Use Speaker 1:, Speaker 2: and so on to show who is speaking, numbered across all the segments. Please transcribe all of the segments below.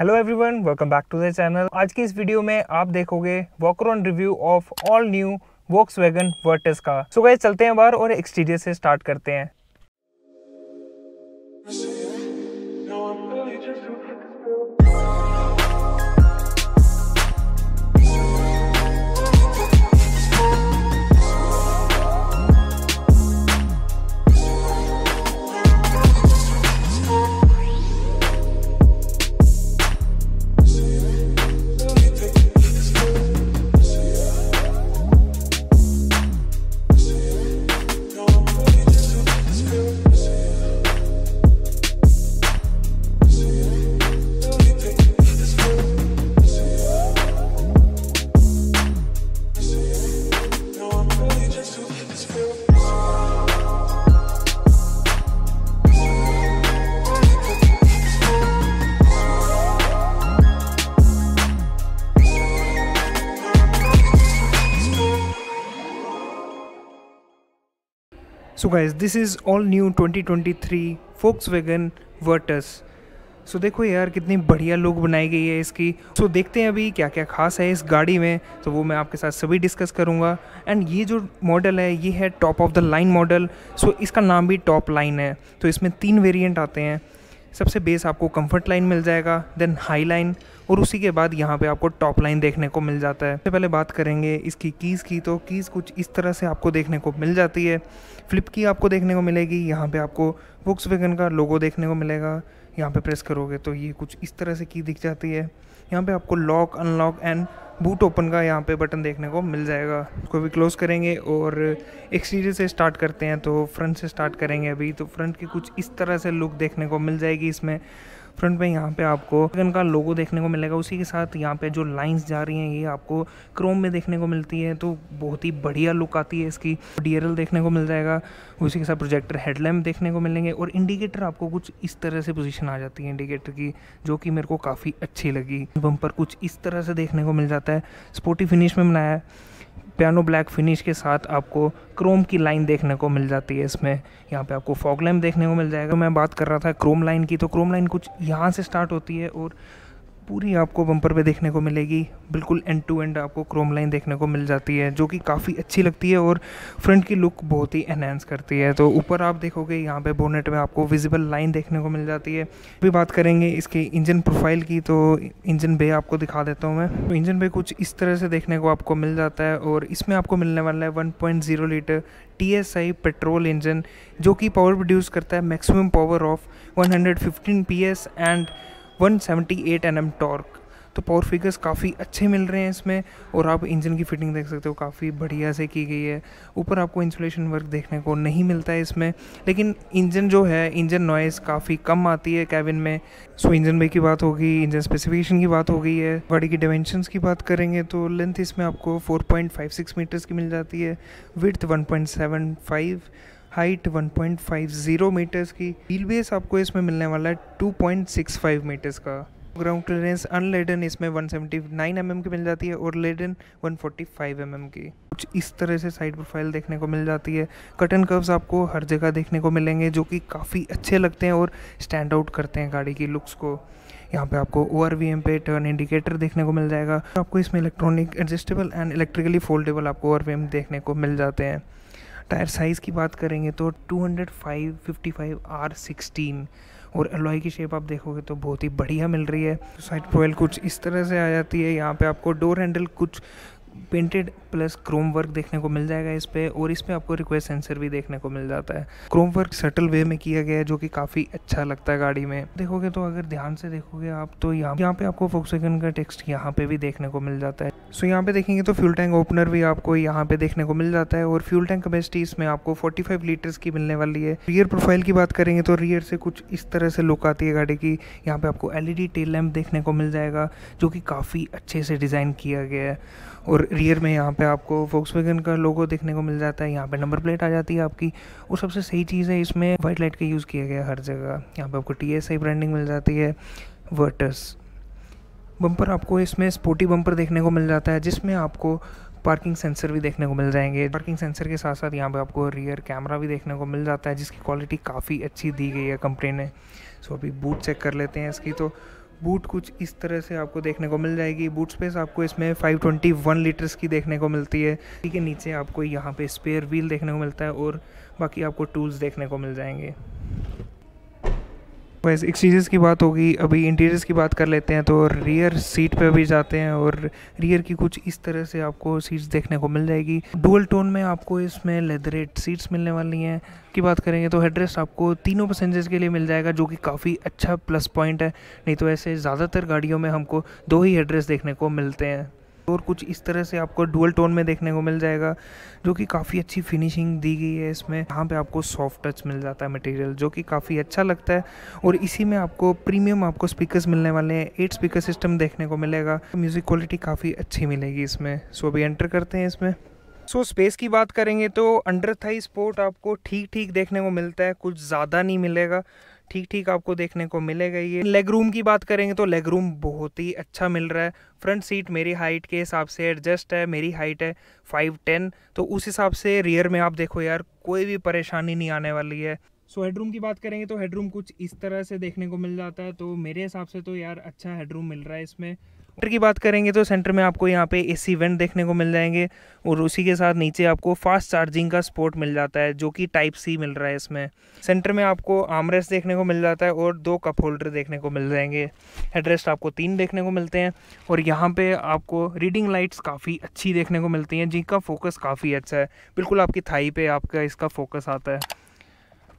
Speaker 1: hello everyone welcome back to the channel आज की इस वीडियो में आप देखोगे walkaround review of all new Volkswagen Virtus का सो so गए चलते हैं बाहर और एक्सटीरियर से स्टार्ट करते हैं so guys this is all new 2023 Wagen Virtus so देखो यार कितनी बढ़िया लुक बनाई गई है इसकी सो so, देखते हैं अभी क्या क्या खास है इस गाड़ी में तो वो मैं आपके साथ सभी डिस्कस करूँगा एंड ये जो मॉडल है ये है top of the line model so इसका नाम भी टॉप लाइन है तो इसमें तीन वेरियंट आते हैं सबसे बेस आपको कंफर्ट लाइन मिल जाएगा देन हाई लाइन और उसी के बाद यहाँ पे आपको टॉप लाइन देखने को मिल जाता है सबसे पहले बात करेंगे इसकी कीज़ की तो कीज़ कुछ इस तरह से आपको देखने को मिल जाती है फ्लिप की आपको देखने को मिलेगी यहाँ पे आपको बुक्स वेगन का लोगो देखने को मिलेगा यहाँ पे प्रेस करोगे तो ये कुछ इस तरह से की दिख जाती है यहाँ पे आपको lock unlock and boot open का यहाँ पे बटन देखने को मिल जाएगा इसको भी क्लोज़ करेंगे और एक्सटीरियर से स्टार्ट करते हैं तो फ्रंट से स्टार्ट करेंगे अभी तो फ्रंट की कुछ इस तरह से लुक देखने को मिल जाएगी इसमें फ्रंट पे यहाँ पे आपको ड्रैगन का लोगो देखने को मिलेगा उसी के साथ यहाँ पे जो लाइंस जा रही हैं ये आपको क्रोम में देखने को मिलती है तो बहुत ही बढ़िया लुक आती है इसकी डी देखने को मिल जाएगा उसी के साथ प्रोजेक्टर हेडलैम्प देखने को मिलेंगे और इंडिकेटर आपको कुछ इस तरह से पोजिशन आ जाती है इंडिकेटर की जो कि मेरे को काफ़ी अच्छी लगी बम्पर कुछ इस तरह से देखने को मिल जाता है स्पोर्टी फिनिश में बनाया है पियानो ब्लैक फिनिश के साथ आपको क्रोम की लाइन देखने को मिल जाती है इसमें यहाँ पे आपको फॉग लैम्प देखने को मिल जाएगा मैं बात कर रहा था क्रोम लाइन की तो क्रोम लाइन कुछ यहाँ से स्टार्ट होती है और पूरी आपको बम्पर पे देखने को मिलेगी बिल्कुल एंड टू एंड आपको क्रोम लाइन देखने को मिल जाती है जो कि काफ़ी अच्छी लगती है और फ्रंट की लुक बहुत ही एनहेंस करती है तो ऊपर आप देखोगे यहाँ पे बोनेट में आपको विजिबल लाइन देखने को मिल जाती है अभी बात करेंगे इसके इंजन प्रोफाइल की तो इंजन बे आपको दिखा देता हूँ मैं तो इंजन बे कुछ इस तरह से देखने को आपको मिल जाता है और इसमें आपको मिलने वाला है one litre T petrol engine जो कि पावर प्रोड्यूस करता है maximum power of 115 PS and 178 seventy mm torque तो पावर फिगर्स काफ़ी अच्छे मिल रहे हैं इसमें और आप इंजन की फिटिंग देख सकते हो काफ़ी बढ़िया से की गई है ऊपर आपको इंसुलेशन वर्क देखने को नहीं मिलता है इसमें लेकिन इंजन जो है इंजन नॉइज़ काफ़ी कम आती है कैबिन में सो इंजन बे की बात होगी इंजन स्पेसिफिकेशन की बात हो गई है गाड़ी की डायमेंशन की बात करेंगे तो लेंथ इसमें आपको फोर मीटर्स की मिल जाती है विथ वन हाइट 1.50 मीटर्स की व्हील बेस आपको इसमें मिलने वाला है 2.65 मीटर्स का ग्राउंड क्लियरेंस अनलेडन इसमें 179 mm की मिल जाती है और लेडन 145 mm की कुछ इस तरह से साइड प्रोफाइल देखने को मिल जाती है कटन कर्व्स आपको हर जगह देखने को मिलेंगे जो कि काफ़ी अच्छे लगते हैं और स्टैंड आउट करते हैं गाड़ी की लुक्स को यहाँ पे आपको ओ आर वी एम पे टर्न इंडिकेटर देखने को मिल जाएगा आपको इसमें electronic adjustable and electrically foldable आपको ओ आर वी एम देखने को मिल जाते हैं टायर साइज़ की बात करेंगे तो 205 55 आर सिक्सटीन और अलॉय की शेप आप देखोगे तो बहुत ही बढ़िया मिल रही है साइड प्रोयल कुछ इस तरह से आ जाती है यहाँ पे आपको डोर हैंडल कुछ पेंटेड प्लस क्रोम वर्क देखने को मिल जाएगा इस पर और इसमें आपको रिक्वेस्ट सेंसर भी देखने को मिल जाता है क्रोम वर्क सटल वे में किया गया है जो कि काफ़ी अच्छा लगता है गाड़ी में देखोगे तो अगर ध्यान से देखोगे आप तो यहाँ यहाँ पे आपको फोक्सवेगन का टेक्स्ट यहाँ पे भी देखने को मिल जाता है सो यहाँ पे देखेंगे तो फ्यूल टैंक ओपनर भी आपको यहाँ पे देखने को मिल जाता है और फ्यूल टैंक कैपेसिटी इसमें आपको फाइव लीटर्स की मिलने वाली है रियर प्रोफाइल की बात करेंगे तो रियर से कुछ इस तरह से लुक आती है गाड़ी की यहाँ पे आपको एलईडी टेल लैम्प देखने को मिल जाएगा जो कि काफ़ी अच्छे से डिज़ाइन किया गया है और रियर में यहाँ पे आपको फोक्स का लोगो देखने को मिल जाता है यहाँ पे नंबर प्लेट आ जाती है आपकी और सबसे सही चीज़ है इसमें वाइट लाइट का यूज़ किया गया हर जगह यहाँ पे आपको टी ब्रांडिंग मिल जाती है वर्टस बम्पर आपको इसमें स्पोर्टी बम्पर देखने को मिल जाता है जिसमें आपको पार्किंग सेंसर भी देखने को मिल जाएंगे पार्किंग सेंसर के साथ साथ यहाँ पे आपको रियर कैमरा भी देखने को मिल जाता है जिसकी क्वालिटी काफ़ी अच्छी दी गई है कंपनी ने सो अभी बूट चेक कर लेते हैं इसकी तो बूट कुछ इस तरह से आपको देखने को मिल जाएगी बूट स्पेस आपको इसमें 521 लीटर्स की देखने को मिलती है ठीक है नीचे आपको यहाँ पे स्पेयर व्हील देखने को मिलता है और बाकी आपको टूल्स देखने को मिल जाएंगे बस एक्सटीरियर्स की बात होगी अभी इंटीरियर्स की बात कर लेते हैं तो रियर सीट पे भी जाते हैं और रियर की कुछ इस तरह से आपको सीट्स देखने को मिल जाएगी डुअल टोन में आपको इसमें लेदरेट सीट्स मिलने वाली हैं की बात करेंगे तो हेडरेस आपको तीनों पैसेंजर्स के लिए मिल जाएगा जो कि काफ़ी अच्छा प्लस पॉइंट है नहीं तो ऐसे ज़्यादातर गाड़ियों में हमको दो ही हेडरेस देखने को मिलते हैं और कुछ इस तरह से आपको डुअल टोन में देखने को मिल जाएगा जो कि काफ़ी अच्छी फिनिशिंग दी गई है इसमें यहाँ पे आपको सॉफ्ट टच मिल जाता है मटेरियल जो कि काफ़ी अच्छा लगता है और इसी में आपको प्रीमियम आपको स्पीकर्स मिलने वाले हैं एट स्पीकर सिस्टम देखने को मिलेगा म्यूज़िक क्वालिटी काफ़ी अच्छी मिलेगी इसमें सो अभी एंटर करते हैं इसमें सो so, स्पेस की बात करेंगे तो अंडर थाई स्पोर्ट आपको ठीक ठीक देखने को मिलता है कुछ ज़्यादा नहीं मिलेगा ठीक ठीक आपको देखने को मिलेगा ये लेग रूम की बात करेंगे तो लेग रूम बहुत ही अच्छा मिल रहा है फ्रंट सीट मेरी हाइट के हिसाब से एडजस्ट है मेरी हाइट है फाइव टेन तो उस हिसाब से रियर में आप देखो यार कोई भी परेशानी नहीं आने वाली है सो हेडरूम की बात करेंगे तो हेडरूम कुछ इस तरह से देखने को मिल जाता है तो मेरे हिसाब से तो यार अच्छा हेडरूम मिल रहा है इसमें सेंटर की बात करेंगे तो सेंटर में आपको यहाँ पे एसी वेंट देखने को मिल जाएंगे और उसी के साथ नीचे आपको फास्ट चार्जिंग का स्पोर्ट मिल जाता है जो कि टाइप सी मिल रहा है इसमें सेंटर में आपको आमरेस्ट देखने को मिल जाता है और दो कप होल्डर देखने को मिल जाएंगे हेडरेस्ट आपको तीन देखने को मिलते हैं और यहाँ पर आपको रीडिंग लाइट्स काफ़ी अच्छी देखने को मिलती हैं जिनका फोकस काफ़ी अच्छा है बिल्कुल आपकी थाई पर आपका इसका फोकस आता है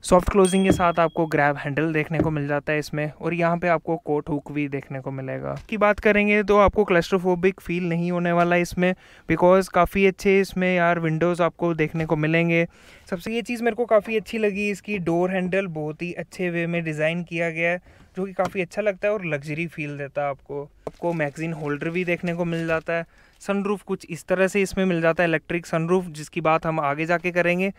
Speaker 1: सॉफ्ट क्लोजिंग के साथ आपको ग्रैब हैंडल देखने को मिल जाता है इसमें और यहाँ पे आपको कोट हुक भी देखने को मिलेगा की बात करेंगे तो आपको क्लस्ट्रोफोबिक फील नहीं होने वाला इसमें बिकॉज़ काफ़ी अच्छे इसमें यार विंडोज़ आपको देखने को मिलेंगे सबसे ये चीज़ मेरे को काफ़ी अच्छी लगी इसकी डोर हैंडल बहुत ही अच्छे वे में डिज़ाइन किया गया है जो कि काफ़ी अच्छा लगता है और लग्जरी फील देता है आपको आपको मैगजीन होल्डर भी देखने को मिल जाता है सनरूफ कुछ इस तरह से इसमें मिल जाता है इलेक्ट्रिक सनरूफ जिसकी बात हम आगे जाके करेंगे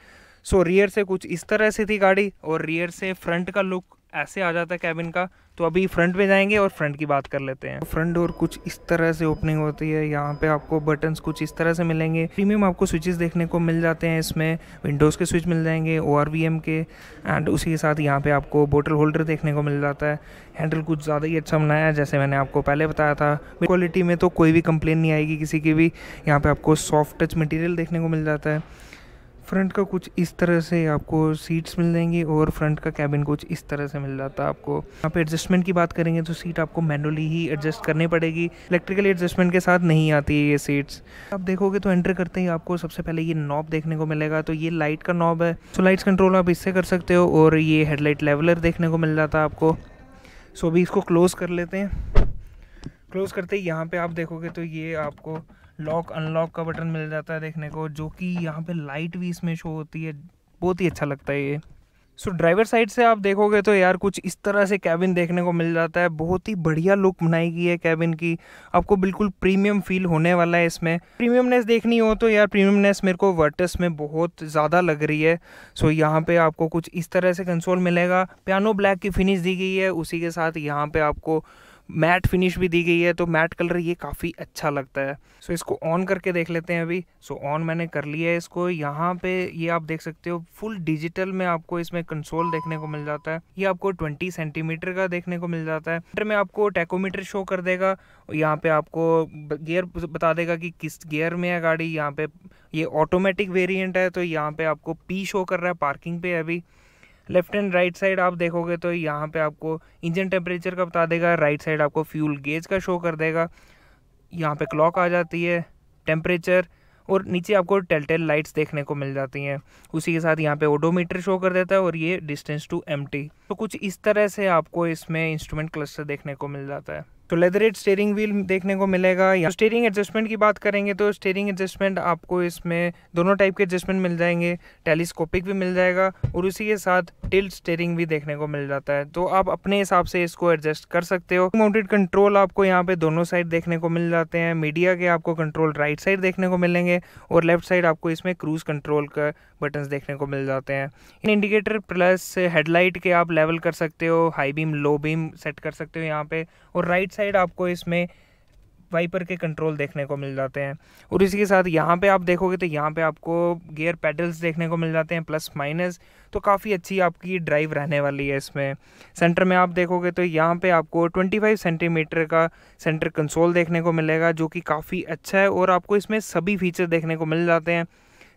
Speaker 1: सो रियर से कुछ इस तरह से थी गाड़ी और रियर से फ्रंट का लुक ऐसे आ जाता है कैबिन का तो अभी फ्रंट पे जाएंगे और फ्रंट की बात कर लेते हैं फ्रंट डोर कुछ इस तरह से ओपनिंग होती है यहाँ पे आपको बटन्स कुछ इस तरह से मिलेंगे प्रीमियम आपको स्विचेस देखने को मिल जाते हैं इसमें विंडोज़ के स्विच मिल जाएंगे ओ के एंड उसी के साथ यहाँ पे आपको बोटल होल्डर देखने को मिल जाता है हैंडल कुछ ज़्यादा ही अच्छा बनाया है जैसे मैंने आपको पहले बताया था क्वालिटी में तो कोई भी कंप्लेन नहीं आएगी किसी की भी यहाँ पर आपको सॉफ्ट टच मटीरियल देखने को मिल जाता है फ्रंट का कुछ इस तरह से आपको सीट्स मिल जाएंगी और फ्रंट का कैबिन कुछ इस तरह से मिल जाता है आपको यहाँ पे एडजस्टमेंट की बात करेंगे तो सीट आपको मैनुअली ही एडजस्ट करनी पड़ेगी इलेक्ट्रिकल एडजस्टमेंट के साथ नहीं आती है ये सीट्स आप देखोगे तो एंटर करते ही आपको सबसे पहले ये नॉब देखने को मिलेगा तो ये लाइट का नॉब है सो लाइट्स कंट्रोल आप इससे कर सकते हो और ये हेडलाइट लेवलर देखने को मिल जाता है आपको सो अभी इसको क्लोज़ कर लेते हैं क्लोज़ करते ही यहाँ पर आप देखोगे तो ये आपको लॉक अनलॉक का बटन मिल जाता है देखने को जो कि यहाँ पे लाइट भी इसमें शो होती है बहुत ही अच्छा लगता है ये सो ड्राइवर साइड से आप देखोगे तो यार कुछ इस तरह से कैबिन देखने को मिल जाता है बहुत ही बढ़िया लुक बनाई गई है कैबिन की आपको बिल्कुल प्रीमियम फील होने वाला है इसमें प्रीमियमनेस देखनी हो तो यार प्रीमियमनेस मेरे को वर्टस में बहुत ज़्यादा लग रही है सो so, यहाँ पे आपको कुछ इस तरह से कंसोल मिलेगा पियानो ब्लैक की फिनिश दी गई है उसी के साथ यहाँ पर आपको मैट फिनिश भी दी गई है तो मैट कलर ये काफ़ी अच्छा लगता है सो so, इसको ऑन करके देख लेते हैं अभी सो so, ऑन मैंने कर लिया है इसको यहाँ पे ये आप देख सकते हो फुल डिजिटल में आपको इसमें कंसोल देखने को मिल जाता है ये आपको 20 सेंटीमीटर का देखने को मिल जाता है में आपको टेकोमीटर शो कर देगा यहाँ पे आपको गियर बता देगा कि किस गियर में है गाड़ी यहाँ पे ये ऑटोमेटिक वेरियंट है तो यहाँ पे आपको पी शो कर रहा है पार्किंग पे अभी लेफ्ट एंड राइट साइड आप देखोगे तो यहाँ पे आपको इंजन टेम्परेचर का बता देगा राइट साइड आपको फ्यूल गेज का शो कर देगा यहाँ पे क्लॉक आ जाती है टेम्परेचर और नीचे आपको टेलटेल लाइट्स देखने को मिल जाती हैं उसी के साथ यहाँ पे ओडोमीटर शो कर देता है और ये डिस्टेंस टू एम तो कुछ इस तरह से आपको इसमें इंस्ट्रूमेंट क्लस्टर देखने को मिल जाता है तो लेदरेट स्टेयरिंग व्हील देखने को मिलेगा या स्टेयरिंग एडजस्टमेंट की बात करेंगे तो स्टेयरिंग एडजस्टमेंट आपको इसमें दोनों टाइप के एडजस्टमेंट मिल जाएंगे टेलीस्कोपिक भी मिल जाएगा और उसी के साथ टिल्ट स्टेयरिंग भी देखने को मिल जाता है तो आप अपने हिसाब से इसको एडजस्ट कर सकते हो माउंटेड कंट्रोल आपको यहाँ पे दोनों साइड देखने को मिल जाते हैं मीडिया के आपको कंट्रोल राइट साइड देखने को मिलेंगे और लेफ्ट साइड आपको इसमें क्रूज कंट्रोल का बटन देखने को मिल जाते हैं इन इंडिकेटर प्लस हेडलाइट के आप लेवल कर सकते हो high beam low beam set कर सकते हो यहाँ पे और राइट साइड आपको इसमें वाइपर के कंट्रोल देखने को मिल जाते हैं और इसी के साथ यहाँ पे आप देखोगे तो यहाँ पे आपको गियर पेडल्स देखने को मिल जाते हैं प्लस माइनस तो काफ़ी अच्छी आपकी ड्राइव रहने वाली है इसमें सेंटर में आप देखोगे तो यहाँ पे आपको 25 सेंटीमीटर का सेंटर कंसोल देखने को मिलेगा जो कि काफ़ी अच्छा है और आपको इसमें सभी फीचर देखने को मिल जाते हैं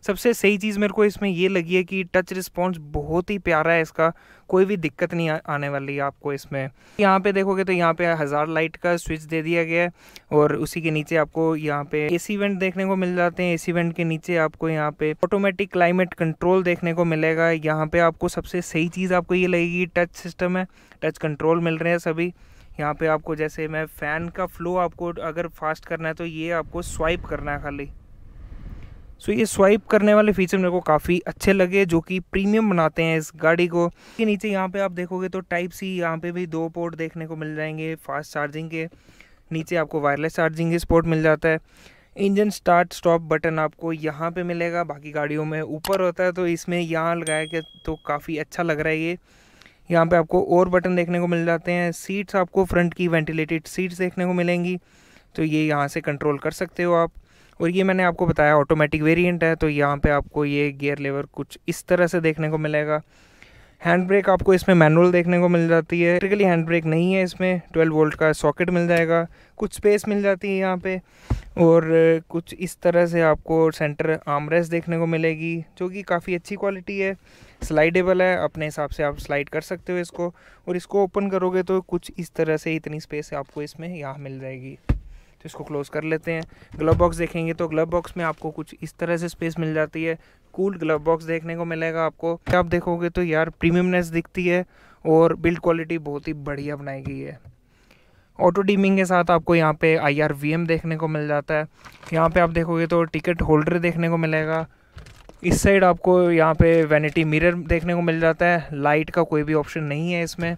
Speaker 1: सबसे सही चीज़ मेरे को इसमें ये लगी है कि टच रिस्पॉन्स बहुत ही प्यारा है इसका कोई भी दिक्कत नहीं आने वाली है आपको इसमें यहाँ पे देखोगे तो यहाँ पे हज़ार लाइट का स्विच दे दिया गया है और उसी के नीचे आपको यहाँ पे एसी वेंट देखने को मिल जाते हैं एसी वेंट के नीचे आपको यहाँ पे ऑटोमेटिक क्लाइमेट कंट्रोल देखने को मिलेगा यहाँ पे आपको सबसे सही चीज़ आपको ये लगेगी टच सिस्टम है टच कंट्रोल मिल रहे हैं सभी यहाँ पे आपको जैसे मैं फ़ैन का फ्लो आपको अगर फास्ट करना है तो ये आपको स्वाइप करना है खाली सो ये स्वाइप करने वाले फीचर मेरे को काफ़ी अच्छे लगे जो कि प्रीमियम बनाते हैं इस गाड़ी को इसके नीचे यहाँ पे आप देखोगे तो टाइप सी यहाँ पे भी दो पोर्ट देखने को मिल जाएंगे फास्ट चार्जिंग के नीचे आपको वायरलेस चार्जिंग स्पोर्ट मिल जाता है इंजन स्टार्ट स्टॉप बटन आपको यहाँ पे मिलेगा बाकी गाड़ियों में ऊपर होता है तो इसमें यहाँ लगाया गया तो काफ़ी अच्छा लग रहा है ये यहाँ पे आपको और बटन देखने को मिल जाते हैं सीट्स आपको फ्रंट की वेंटिलेटेड सीट्स देखने को मिलेंगी तो ये यहाँ से कंट्रोल कर सकते हो आप और ये मैंने आपको बताया ऑटोमेटिक वेरिएंट है तो यहाँ पे आपको ये गियर लेवर कुछ इस तरह से देखने को मिलेगा हैंड ब्रेक आपको इसमें मैनुअल देखने को मिल जाती है इलेक्ट्रिकली हैंड ब्रेक नहीं है इसमें 12 वोल्ट का सॉकेट मिल जाएगा कुछ स्पेस मिल जाती है यहाँ पे और कुछ इस तरह से आपको सेंटर आमरेस देखने को मिलेगी जो कि काफ़ी अच्छी क्वालिटी है स्लाइडेबल है अपने हिसाब से आप स्लाइड कर सकते हो इसको और इसको ओपन करोगे तो कुछ इस तरह से इतनी स्पेस आपको इसमें यहाँ मिल जाएगी तो इसको क्लोज़ कर लेते हैं ग्लव बॉक्स देखेंगे तो ग्लव बॉक्स में आपको कुछ इस तरह से स्पेस मिल जाती है कूल ग्लव बॉक्स देखने को मिलेगा आपको आप देखोगे तो यार प्रीमियमनेस दिखती है और बिल्ड क्वालिटी बहुत ही बढ़िया बनाई गई है ऑटो डीमिंग के साथ आपको यहाँ पे आई आर वी एम देखने को मिल जाता है यहाँ पे आप देखोगे तो टिकट होल्डर देखने को मिलेगा इस साइड आपको यहाँ पे वैनिटी मिरर देखने को मिल जाता है लाइट का कोई भी ऑप्शन नहीं है इसमें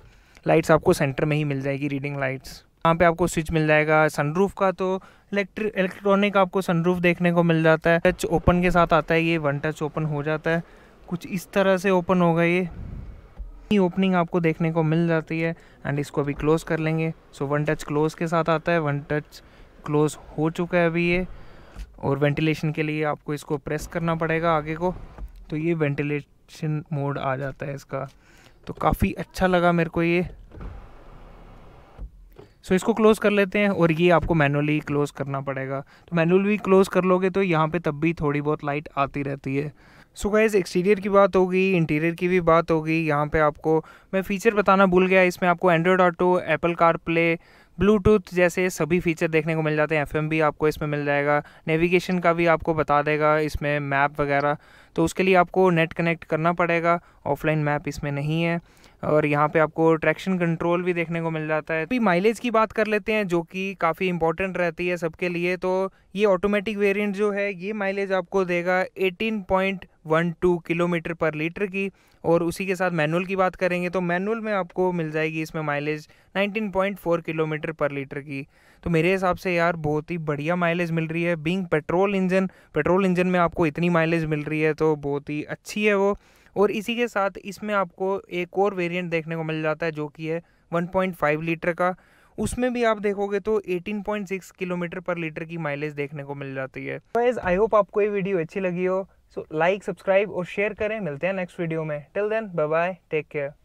Speaker 1: लाइट्स आपको सेंटर में ही मिल जाएगी रीडिंग लाइट्स यहाँ पे आपको स्विच मिल जाएगा सनरूफ का तो इलेक्ट्रिक इलेक्ट्रॉनिक आपको सनरूफ देखने को मिल जाता है टच ओपन के साथ आता है ये वन टच ओपन हो जाता है कुछ इस तरह से ओपन होगा ये ओपनिंग आपको देखने को मिल जाती है एंड इसको अभी क्लोज कर लेंगे सो वन टच क्लोज के साथ आता है वन टच क्लोज हो चुका है अभी ये और वेंटिलेशन के लिए आपको इसको प्रेस करना पड़ेगा आगे को तो ये वेंटिलेशन मोड आ जाता है इसका तो काफ़ी अच्छा लगा मेरे को ये सो so, इसको क्लोज़ कर लेते हैं और ये आपको मैनुअली क्लोज़ करना पड़ेगा तो मैनुअली क्लोज़ कर लोगे तो यहाँ पे तब भी थोड़ी बहुत लाइट आती रहती है सो गाइज एक्सटीरियर की बात होगी इंटीरियर की भी बात होगी यहाँ पे आपको मैं फ़ीचर बताना भूल गया इसमें आपको Android Auto Apple CarPlay Bluetooth जैसे सभी फीचर देखने को मिल जाते हैं एफएम भी आपको इसमें मिल जाएगा नेविगेशन का भी आपको बता देगा इसमें मैप वगैरह तो उसके लिए आपको नेट कनेक्ट करना पड़ेगा ऑफलाइन मैप इसमें नहीं है और यहाँ पे आपको ट्रैक्शन कंट्रोल भी देखने को मिल जाता है अभी माइलेज की बात कर लेते हैं जो कि काफ़ी इंपॉर्टेंट रहती है सबके लिए तो ये ऑटोमेटिक वेरिएंट जो है ये माइलेज आपको देगा 18.12 किलोमीटर पर लीटर की और उसी के साथ मैनुअल की बात करेंगे तो मैनुअल में आपको मिल जाएगी इसमें माइलेज 19.4 किलोमीटर पर लीटर की तो मेरे हिसाब से यार बहुत ही बढ़िया माइलेज मिल रही है being petrol engine petrol engine में आपको इतनी माइलेज मिल रही है तो बहुत ही अच्छी है वो और इसी के साथ इसमें आपको एक और वेरिएंट देखने को मिल जाता है जो कि है 1.5 लीटर का उसमें भी आप देखोगे तो 18.6 किलोमीटर पर लीटर की माइलेज देखने को मिल जाती है वाइज आई होप आपको ये वीडियो अच्छी लगी हो सो लाइक सब्सक्राइब और शेयर करें मिलते हैं नेक्स्ट वीडियो में till then bye bye take care